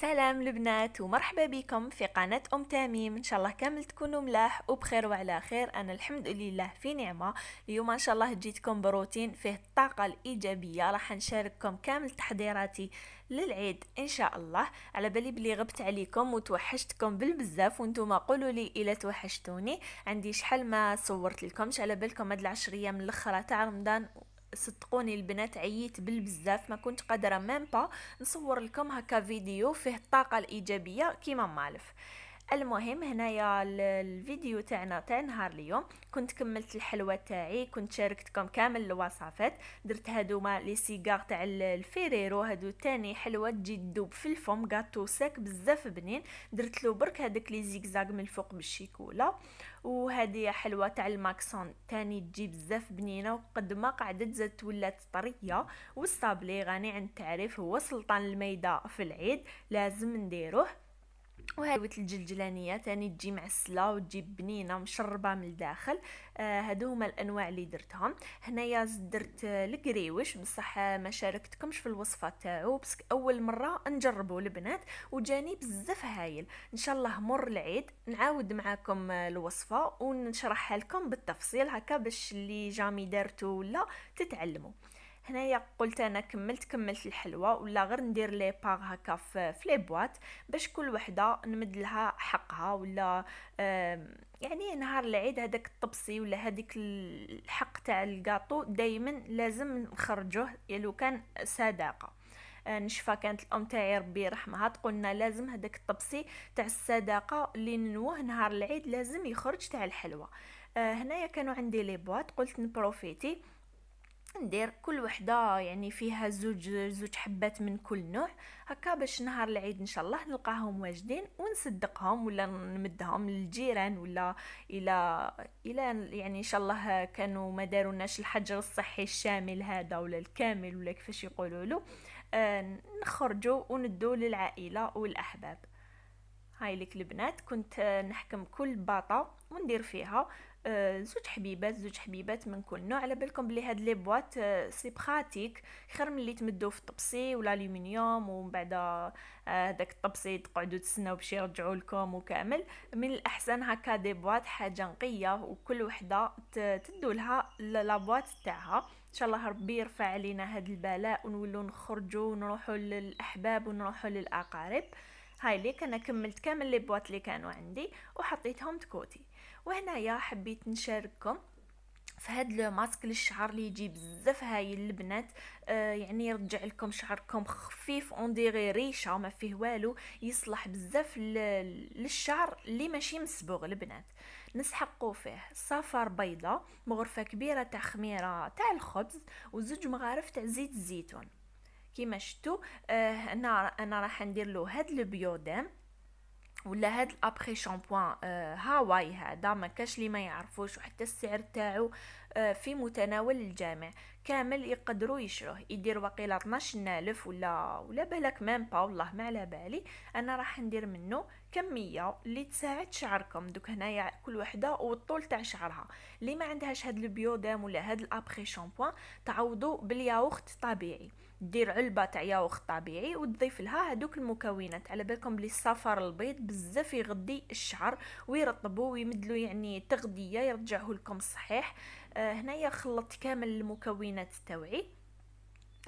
سلام البنات ومرحبا بكم في قناة أم تاميم إن شاء الله كامل تكونوا ملاح وبخير وعلى خير أنا الحمد لله في نعمة اليوم إن شاء الله جيتكم بروتين فيه الطاقة الإيجابية راح نشارككم كامل تحضيراتي للعيد إن شاء الله على بالي بلي غبت عليكم وتوحشتكم بالبزاف وانتم قولوا لي إلا توحشتوني عندي شحال ما صورت لكمش على بالكم هاد العشرية من الأخرى تاع رمضان صدقوني البنات عييت بالبزاف ما كنت قادره ميم با نصور لكم هكا فيديو فيه الطاقه الايجابيه كيما مالف المهم هنايا الفيديو تاعنا تاع نهار اليوم كنت كملت الحلوه تاعي كنت شاركتكم كامل الوصفات درت هادوما لي سيغار تاع الفيريرو هادو تاني حلوه تجي تذوب في الفم غاتو ساك بزاف بنين درت له برك هذاك لي زيكزاغ من الفوق بالشيكولا وهذه حلوه تاع الماكسون تاني تجي بزاف بنينه وقد ما قعدت زادت ولات طريه والصابلي غني عن التعريف هو سلطان الميده في العيد لازم نديروه وهذه الجلجلانيه تاني تجي معسله وتجي بنينه مشربه من الداخل آه هادو هما الانواع اللي درتهم هنايا درت الكريوش بصح ما شاركتكمش في الوصفه تاعو باسكو اول مره نجربو البنات وجاني بزاف هايل ان شاء الله مر العيد نعاود معاكم الوصفه ونشرحها لكم بالتفصيل هكا باش اللي جامي دارتو ولا تتعلموا هنايا قلت انا كملت كملت الحلوى ولا غير ندير لي باغ هكا في لي بواط باش كل وحده نمد لها حقها ولا يعني نهار العيد هذاك الطبسي ولا هذيك الحق تاع الكاطو دائما لازم نخرجوه لو كان صداقه آه، نشفى كانت الام تاعي ربي يرحمها تقولنا لازم هذاك الطبسي تاع الصداقه اللي ننوه نهار العيد لازم يخرج تاع الحلوى آه، هنايا كانوا عندي لي بواط قلت نبروفيتي ندير كل وحده يعني فيها زوج زوج حبات من كل نوع هكا باش نهار العيد ان شاء الله نلقاهم واجدين ونصدقهم ولا نمدهم للجيران ولا الى الى يعني ان شاء الله كانوا ما داروناش الحجر الصحي الشامل هذا ولا الكامل ولا كيفاش يقولوا له آه نخرجوا وندوا للعائله والاحباب هاي لك البنات كنت نحكم كل باطه وندير فيها آه، زوج حبيبات زوج حبيبات من كل نوع على بالكم بلي هاد لي بواط آه، سي براتيك خير من اللي تمدو في الطبسي الومنيوم ومن بعد هذاك آه، الطبسي تقعدوا تسناو باش يرجعوا لكم وكامل من الاحسن هكا دي بواط حاجه نقيه وكل وحده تدو لها لا بواط تاعها ان شاء الله ربي يرفع علينا هاد البلاء ونولوا نخرجوا ونروحوا للاحباب ونروحوا للاقارب هاي ليك انا كملت كامل لي بواط اللي كانوا عندي وحطيتهم تكوتي وهنايا حبيت نشارككم في هاد لو ماسك للشعر اللي يجي بزاف هايل البنات آه يعني يرجع لكم شعركم خفيف اون ديغي ريشه ما فيه والو يصلح بزاف للشعر اللي ماشي مصبوغ البنات نسحقوا فيه صفر بيضة مغرفة كبيرة تاع خميرة تاع الخبز وزوج مغارف تاع زيت الزيتون كيما شفتوا آه انا انا راح ندير له هاد البيودام ولا هاد الابخي شامبوان آه هاواي هذا ما كاش لي ما يعرفوش وحتى السعر تاعو آه في متناول الجامع كامل يقدروا يشروه يدير وقيله نالف ولا ولا بالك مام با والله ما على بالي انا راح ندير منه كميه اللي تساعد شعركم دوك هنايا كل وحده والطول تاع شعرها اللي ما عندهاش هاد البيودام ولا هاد الابخي شامبوان تعوضوا بالياوخت طبيعي دير علبه تاع ياغورت طبيعي وتضيف لها هذوك المكونات على بالكم بلي الصفار البيض بزاف يغذي الشعر ويرطبو ويمدلو يعني تغذيه يرجعه لكم صحيح آه هنايا خلطت كامل المكونات تاوعي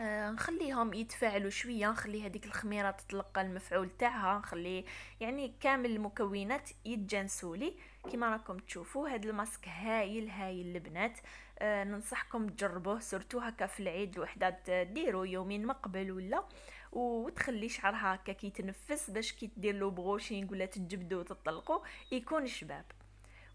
آه، نخليهم يتفاعلوا شويه نخلي هذيك الخميره تتلقى المفعول تاعها نخلي يعني كامل المكونات يتجانسوا لي كما راكم تشوفوا هذا الماسك هايل هايل البنات آه، ننصحكم تجربوه هكا في العيد الوحدات ديرو يومين مقبل ولا وتخلي شعرها هكا كي تنفس باش كي دير له بروشينغ ولا تجبدو وتطلقو يكون شباب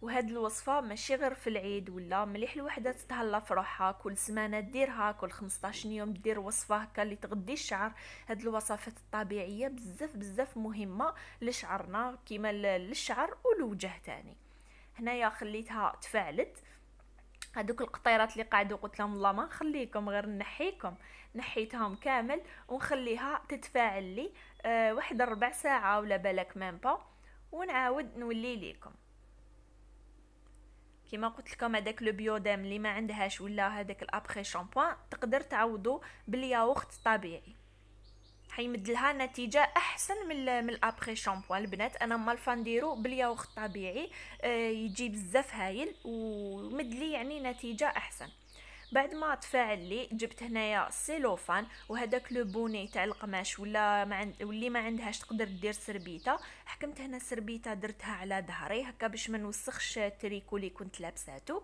وهاد الوصفه ماشي غير في العيد ولا مليح الوحده تتهلا في روحها كل سمانه ديرها كل 15 يوم دير وصفه هكا اللي تغدي الشعر هاد الوصفات الطبيعيه بزاف بزاف مهمه لشعرنا كيما للشعر والوجه تاني هنايا خليتها تفعلت هذوك القطيرات اللي قعدوا قلت لهم الله ما نخليكم غير نحيكم نحيتهم كامل ونخليها تتفاعل لي أه واحد ربع ساعه ولا بالك ميم با ونعاود نولي ليكم كما قلت لكم هذاك لو بيودام اللي ما عندهاش ولا هذاك الابخي شامبوان تقدر تعوضو بالياوخت الطبيعي حيمد لها نتيجه احسن من من الابري شامبوان البنات انا ما الفان نديرو الطبيعي طبيعي آه، يجي بزاف هايل ومد لي يعني نتيجه احسن بعد ما تفاعل لي جبت هنايا سيلوفان وهذاك لو بوني تاع القماش ولا ما عند واللي ما عندهاش تقدر دير سربيته حكمت هنا سربيته درتها على ظهري هكا باش ما نوسخش التريكو اللي كنت لابساتو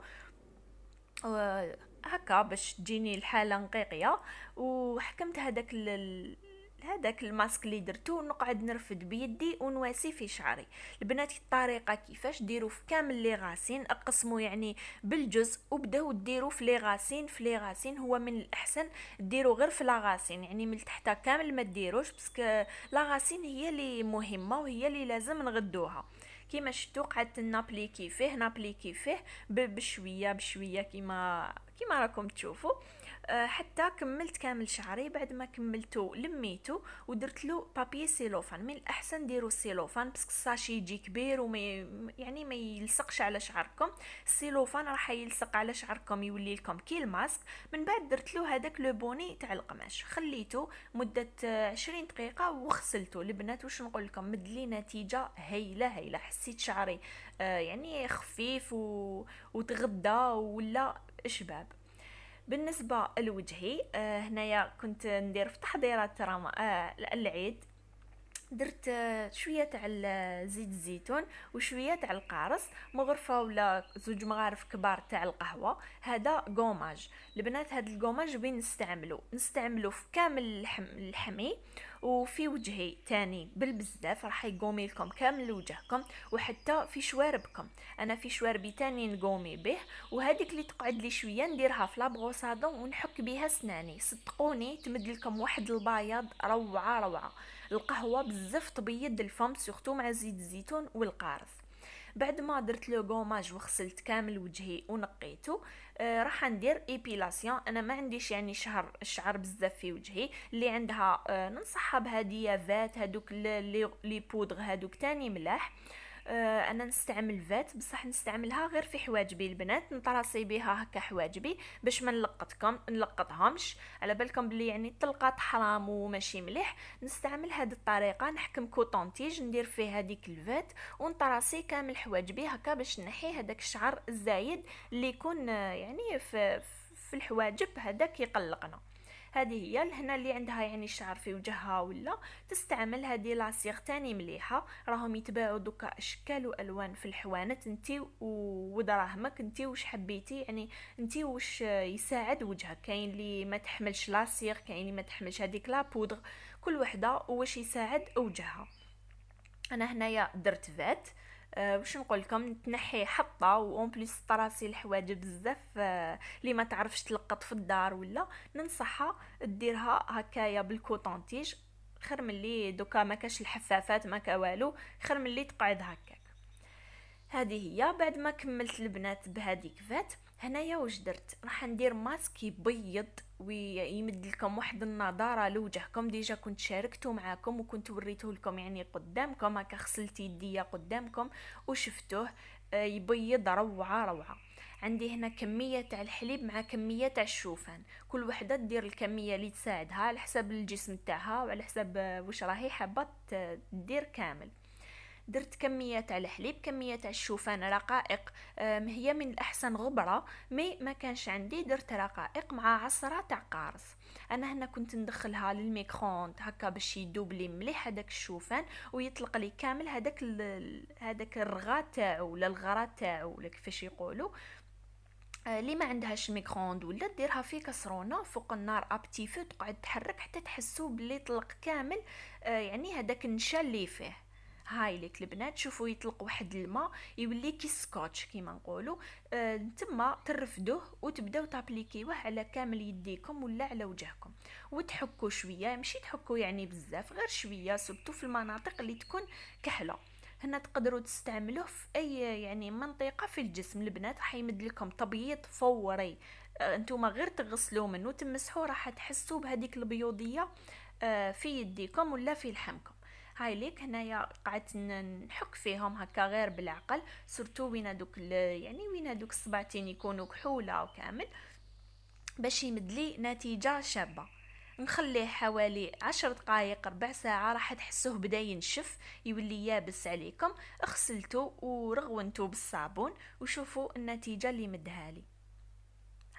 آه، هكا باش تجيني الحاله نقيقيه وحكمت هذاك هذاك الماسك اللي درتو نقعد نرفد بيدي ونواسي في شعري البنات الطريقه كيفاش ديروا في كامل لي غاسين اقسموا يعني بالجزء وبداو ديروا في لي غاسين في لي غاسين هو من الاحسن ديروا غير في لا غاسين يعني من تحت كامل ما ديروش باسكو لا غاسين هي اللي مهمه وهي اللي لازم نغدوها كيما شفتو قعدت نابليكي فيه نابليكي فيه بشويه بشويه كيما كما راكم تشوفوا آه، حتى كملت كامل شعري بعد ما كملته لميته ودرت له بابي سيلوفان من الاحسن ديروا السيلوفان بس الساشي يجي كبير وما يعني ما يلصقش على شعركم السيلوفان راح يلصق على شعركم يولي لكم كي الماسك من بعد درت له هذاك لو بوني تاع القماش خليته مده 20 آه، دقيقه وغسلته البنات واش نقول لكم مد لي نتيجه هايله هايله حسيت شعري آه، يعني خفيف و... وتغدى ولا شباب بالنسبه لوجهي آه، هنايا كنت ندير في تحضيرات رم... آه، العيد درت شويه تاع زيت الزيتون وشويه تاع القارص مغرفه ولا زوج مغارف كبار تاع القهوه هذا غوماج البنات هذا الغوماج وين نستعملو نستعملو في كامل اللحمي الحمي وفي وجهي تاني بالبزاف راح يقومي لكم كامل وجهكم وحتى في شواربكم انا في شواربي تاني نقومي به وهذيك اللي تقعد لي شويه نديرها في لابغوصادون ونحك بها سناني صدقوني تمد لكم واحد البياض روعه روعه القهوه بزاف تبيض الفم سورتو مع زيت الزيتون والقارص بعد ما درت لو غوماج وغسلت كامل وجهي ونقيته آه راح ندير ايبيلاسيون انا ما عنديش يعني شهر الشعر بزاف في وجهي اللي عندها آه ننصحها بهديه فات هذوك لي بودغ هذوك تاني ملاح آه آه، انا نستعمل فات بصح نستعملها غير في حواجبي البنات نطراسي بها هكا حواجبي باش ما نلقطكم نلقطهمش على بالكم بلي يعني الطلقات حرام وماشي مليح نستعمل هذه الطريقه نحكم كوطونتيج ندير فيه هذيك الفات ونطراسي كامل حواجبي هكا باش نحي هذاك الشعر الزايد اللي يكون آه، يعني في, في الحواجب هذاك يقلقنا هذه هي لهنا اللي عندها يعني الشعر في وجهها ولا تستعمل هذه لاسيغ تاني مليحه راهم يتباعوا دوكا اشكال والوان في الحوانت انت ودراهمك انت واش حبيتي يعني انت واش يساعد وجهك كاين اللي ما تحملش لاسيغ كاين اللي ما تحملش هذيك لا بودغ كل وحده واش يساعد وجهها انا هنايا درت فات أه واش نقول لكم تنحي حطه وان بليس طراسي الحوايج بزاف آه، اللي ما تعرفش تلقط في الدار ولا ننصحها ديرها هكايا بالكوطون تيج خير ملي دوكا ما كاش الحفافات ما كوالو خير ملي تقعد هكاك هذه هي بعد ما كملت البنات بهذه كفات هنايا واش درت راح ندير ماسك يبيض ويمد لكم واحد النضاره لوجهكم ديجا كنت شاركته معاكم وكنت وريته لكم يعني قدامكم هكا غسلت يديا قدامكم وشفتوه آه، يبيض روعه روعه عندي هنا كميه تاع الحليب مع كميه تاع الشوفان كل وحده دير الكميه اللي تساعدها على حسب الجسم تاعها وعلى حسب آه، واش راهي حابه دير كامل درت كميه تاع الحليب كميه تاع الشوفان رقائق هي من الاحسن غبره مي ما كانش عندي درت رقائق مع عصره تاع قارص انا هنا كنت ندخلها للميكروند هكا باش يدوب لي مليح هذاك الشوفان ويطلق لي كامل هذاك هذاك الرغا تاعو ولا الغرا تاعو ولا كيفاش يقولوا آه، اللي ما عندهاش ميكروند ولا ديرها في كسرونه فوق النار ابتي فو تقعد تحرك حتى تحسوا بلي طلق كامل آه، يعني هذاك النشا اللي فيه هاي البنات شوفوا يطلق واحد الماء يولي كي سكوتش كيما نقولوا آه تما ترفدوه وتبداو تابليكيوه على كامل يديكم ولا على وجهكم وتحكوا شويه ماشي تحكوا يعني بزاف غير شويه سبتو في المناطق اللي تكون كحله هنا تقدروا تستعملوه في اي يعني منطقه في الجسم البنات راح يمد لكم تبييض فوري آه انتم غير تغسلوا منه وتمسحوه راح تحسوا بهذيك البيوضيه آه في يديكم ولا في لحمكم هاي ليك هنايا قعدت نحك فيهم هكا غير بالعقل سورتو وين هذوك يعني وين هذوك الصباعتين يكونوا كحوله وكامل باش يمد لي نتيجه شابه نخليه حوالي عشر دقائق ربع ساعة راح تحسوه بدا ينشف يولي يابس عليكم اغسلتو ورغونتو بالصابون وشوفوا النتيجة اللي مدهالي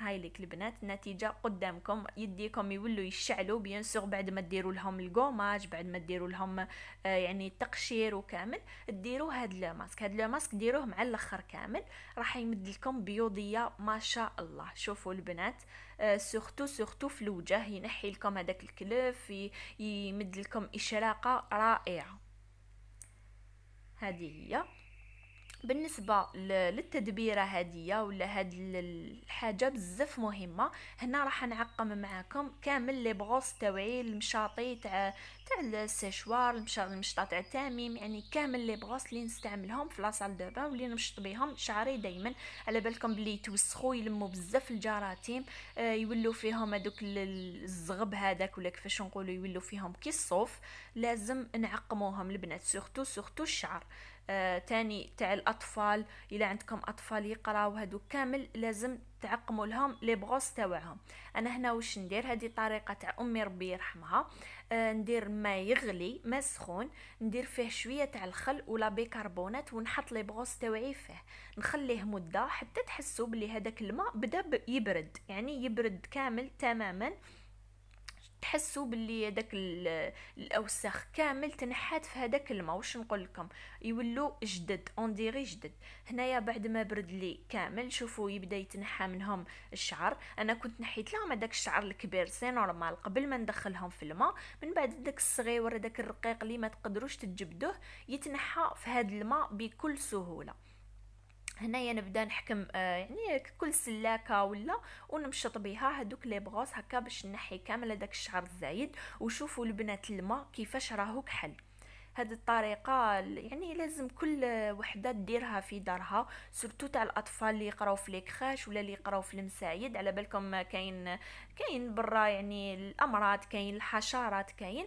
هاي البنات النتيجه قدامكم يديكم يولوا يشعلوا بيان سور بعد ما ديروا لهم الكوماج بعد ما ديروا لهم آه، يعني التقشير وكامل ديروا هاد لو ماسك هاد لو ماسك ديروه مع الاخر كامل راح يمد لكم بيوضيه ما شاء الله شوفوا البنات سورتو آه، سورتو في الوجه ينحي لكم هذاك الكلف يمد لكم اشراقه رائعه هذه هي بالنسبه للتدبيره هادية ولا هاد الحاجه بزاف مهمه هنا راح نعقم معاكم كامل لي بغوص تاوعي المشاطي تاع تاع السيشوار المشطه تاع التاميم يعني كامل لي بغوص اللي نستعملهم في لاصال دو بان واللي نمشط بهم شعري دائما على بالكم بلي يتوسخو يلموا بزاف الجراثيم آه، يولو يولوا فيهم هذوك الزغب هذاك ولا كيفاش نقولوا يولوا فيهم كي الصوف لازم نعقموهم البنات سورتو سورتو الشعر تاني تاع الاطفال الا عندكم اطفال يقراو هادو كامل لازم تعقموا لهم لي بغوص تاعهم انا هنا واش ندير هذه طريقه تاع امي ربي يرحمها آه ندير ما يغلي ما سخون ندير فيه شويه تاع الخل ولا بيكربونات ونحط لي بغوص تاعي فيه نخليه مده حتى تحسوا بلي هذاك الماء بدا يبرد يعني يبرد كامل تماما آه تحسوا باللي داك الاوساخ كامل تنحات في هذاك الماء واش نقول لكم يولو جدد اون ديري جدد هنايا بعد ما برد لي كامل شوفوا يبدا يتنحى منهم الشعر انا كنت نحيت لهم هذاك الشعر الكبير سي نورمال قبل ما ندخلهم في الماء من بعد داك الصغير داك الرقيق اللي ما تقدروش تجبدوه يتنحى في هذا الماء بكل سهوله هنايا نبدا نحكم آه، يعني كل سلاكه ولا ونمشط بها هذوك لي بغوص هكا باش نحي كامل هذاك الشعر الزايد وشوفوا البنات الماء كيفاش راهو كحل هذه الطريقة يعني لازم كل وحدة ديرها في دارها سورتو تاع الأطفال اللي يقراو في ليكخاش ولا اللي يقراو في المسايد على بالكم كاين كاين برا يعني الأمراض كاين الحشرات كاين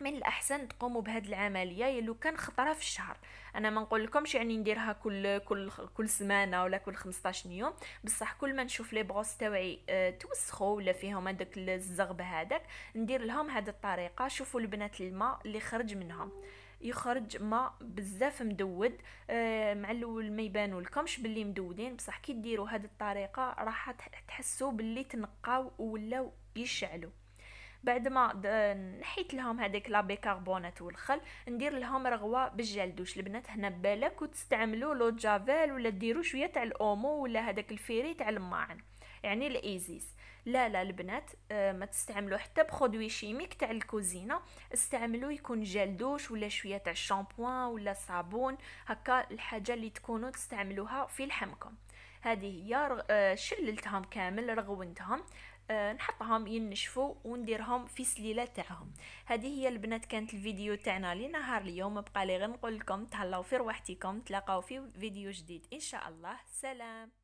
من الاحسن تقوموا بهذه العمليه يلو كان خطره في الشهر انا ما نقول لكمش يعني نديرها كل كل كل سمانه ولا كل 15 يوم بصح كل ما نشوف لي بغوص تاوعي آه، توسخوا ولا فيهم هذاك الزغب هذاك ندير لهم هذه الطريقه شوفوا البنات الماء اللي خرج منهم يخرج ما بزاف مدود آه، مع الاول ما يبانوا لكمش باللي مدودين بصح كي ديروا هذه الطريقه راح تحسوا باللي تنقاو ولاو يشعلوا بعد ما نحيت لهم هذيك لا بيكربونات والخل ندير لهم رغوه بالجلدوش البنات هنا بالك وتستعملوا لو جافيل ولا ديروا شويه تاع الاومو ولا هذاك الفيري تاع الماعن يعني الايزيس لا لا البنات آه، ما تستعملوا حتى برودوي شيميك تاع الكوزينه استعملوا يكون جل دوش ولا شويه تاع الشامبوان ولا صابون هكا الحاجه اللي تكونوا تستعملوها في لحمكم هذه هي آه، شللتهم كامل رغونتهم آه، نحطهم ينشفوا ونديرهم في سليله تاعهم هذه هي البنات كانت الفيديو تاعنا لنهار اليوم بقى لي غير نقول لكم تهلاو في رواحتكم تلاقاو في فيديو جديد ان شاء الله سلام